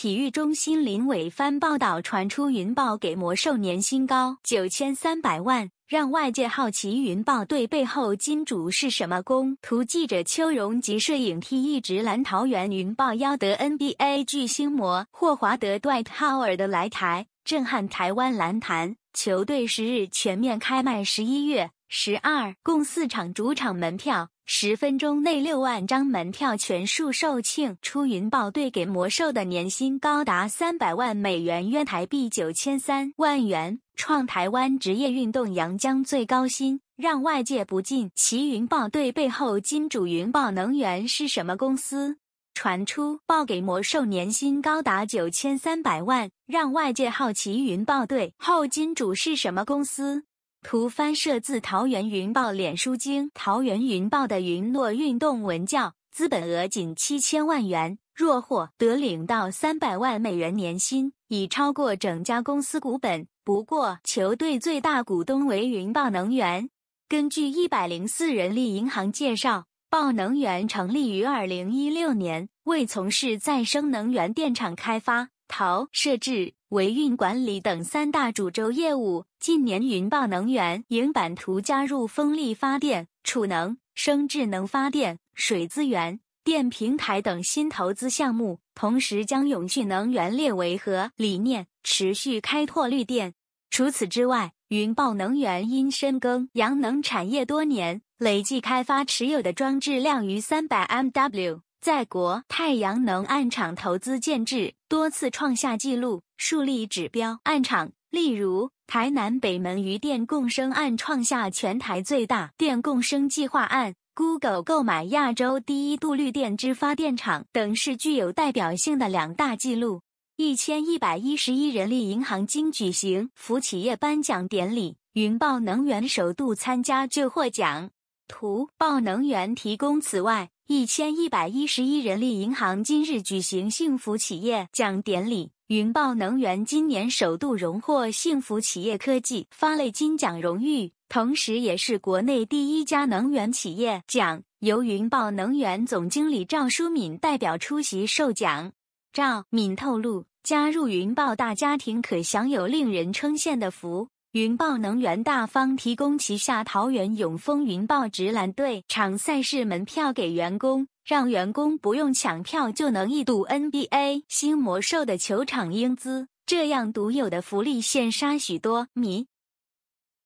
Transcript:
体育中心林伟帆报道传出云豹给魔兽年薪高九千三百万，让外界好奇云豹队背后金主是什么公。图记者邱荣及摄影替一直蓝桃园云豹邀得 NBA 巨星魔霍华德、Dwight Howard 的来台，震撼台湾篮坛。球队十日全面开卖，十一月十二共四场主场门票。十分钟内六万张门票全数售罄。出云豹队给魔兽的年薪高达三百万美元（约台币九千三万元），创台湾职业运动阳江最高薪，让外界不禁奇云豹队背后金主云豹能源是什么公司？传出报给魔兽年薪高达九千三百万，让外界好奇云豹队后金主是什么公司？图翻摄自桃园云豹脸书经桃园云豹的云诺运动文教资本额仅七千万元，若获得领到三百万美元年薪，已超过整家公司股本。不过，球队最大股东为云豹能源。根据一百零四人力银行介绍，豹能源成立于二零一六年，为从事再生能源电厂开发。淘设置、维运管理等三大主轴业务。近年，云豹能源营版图加入风力发电、储能、生物质能发电、水资源、电平台等新投资项目，同时将永续能源列为核理念，持续开拓绿电。除此之外，云豹能源因深耕阳能产业多年，累计开发持有的装置量逾三百 MW。在国太阳能案场投资建制多次创下纪录，树立指标案场。例如，台南北门鱼电共生案创下全台最大电共生计划案；Google 购买亚洲第一度绿电之发电厂等，是具有代表性的两大纪录。一千一百一十一人力银行经举行服企业颁奖典礼，云豹能源首度参加就获奖。图：报能源提供。此外，一千一百一十一人力银行今日举行幸福企业奖典礼，云豹能源今年首度荣获幸福企业科技发类金奖荣誉，同时也是国内第一家能源企业奖。由云豹能源总经理赵淑敏代表出席授奖。赵敏透露，加入云豹大家庭可享有令人称羡的福。云豹能源大方提供旗下桃园永丰云豹直篮队场赛事门票给员工，让员工不用抢票就能一睹 NBA 新魔兽的球场英姿，这样独有的福利羡煞许多迷。